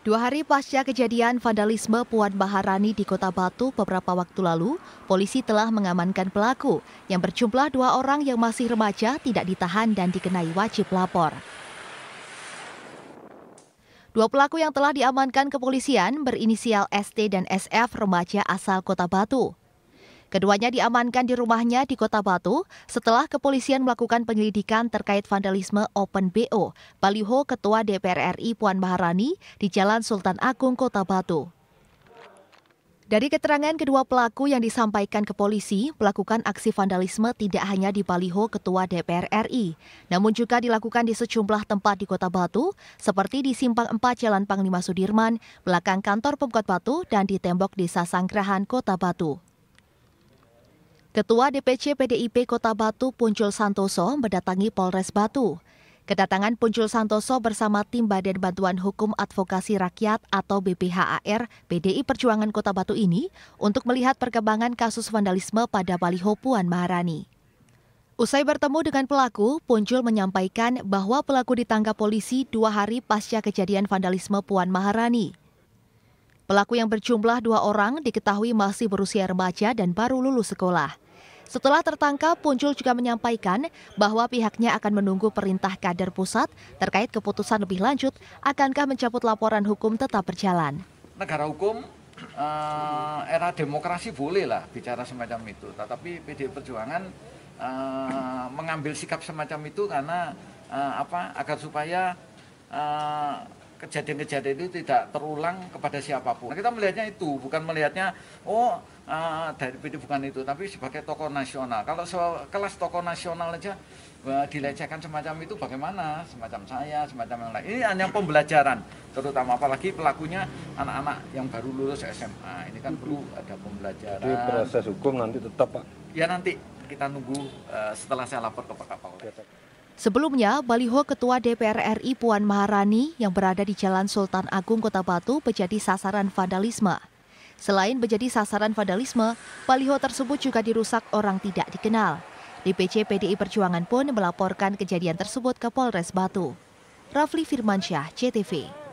Dua hari pasca kejadian vandalisme Puan baharani di Kota Batu beberapa waktu lalu, polisi telah mengamankan pelaku yang berjumlah dua orang yang masih remaja tidak ditahan dan dikenai wajib lapor. Dua pelaku yang telah diamankan kepolisian berinisial ST dan SF remaja asal Kota Batu. Keduanya diamankan di rumahnya di Kota Batu setelah kepolisian melakukan penyelidikan terkait vandalisme Open BO Baliho Ketua DPR RI Puan Maharani di Jalan Sultan Agung Kota Batu. Dari keterangan kedua pelaku yang disampaikan ke polisi, melakukan aksi vandalisme tidak hanya di Baliho Ketua DPR RI, namun juga dilakukan di sejumlah tempat di Kota Batu, seperti di Simpang 4 Jalan Panglima Sudirman, belakang kantor Pemkot Batu, dan di tembok Desa Sangkrahan, Kota Batu. Ketua DPC PDIP Kota Batu Puncul Santoso mendatangi Polres Batu. Kedatangan Puncul Santoso bersama tim Badan Bantuan Hukum Advokasi Rakyat atau BPHAR PDI Perjuangan Kota Batu ini untuk melihat perkembangan kasus vandalisme pada Baliho Puan Maharani. Usai bertemu dengan pelaku, Puncul menyampaikan bahwa pelaku ditangkap polisi dua hari pasca kejadian vandalisme Puan Maharani. Pelaku yang berjumlah dua orang diketahui masih berusia remaja dan baru lulus sekolah. Setelah tertangkap, Puncul juga menyampaikan bahwa pihaknya akan menunggu perintah kader pusat terkait keputusan lebih lanjut akankah mencabut laporan hukum tetap berjalan. Negara hukum eh, era demokrasi bolehlah bicara semacam itu, tetapi PD Perjuangan eh, mengambil sikap semacam itu karena eh, apa agar supaya eh, kejadian-kejadian itu tidak terulang kepada siapapun. Nah, kita melihatnya itu, bukan melihatnya oh uh, dari PD bukan itu, tapi sebagai tokoh nasional. Kalau kelas tokoh nasional aja uh, dilecehkan semacam itu bagaimana? Semacam saya, semacam yang lain. Ini hanya pembelajaran, terutama apalagi pelakunya anak-anak yang baru lulus SMA. Ini kan perlu ada pembelajaran. Jadi proses hukum nanti tetap Pak. Ya nanti kita nunggu uh, setelah saya lapor ke Pak Kapolres. Ya, Sebelumnya, Baliho Ketua DPR RI Puan Maharani yang berada di Jalan Sultan Agung Kota Batu menjadi sasaran vandalisme. Selain menjadi sasaran vandalisme, Baliho tersebut juga dirusak orang tidak dikenal. DPC PDI Perjuangan pun melaporkan kejadian tersebut ke Polres Batu. Rafli Firmansyah, CTV.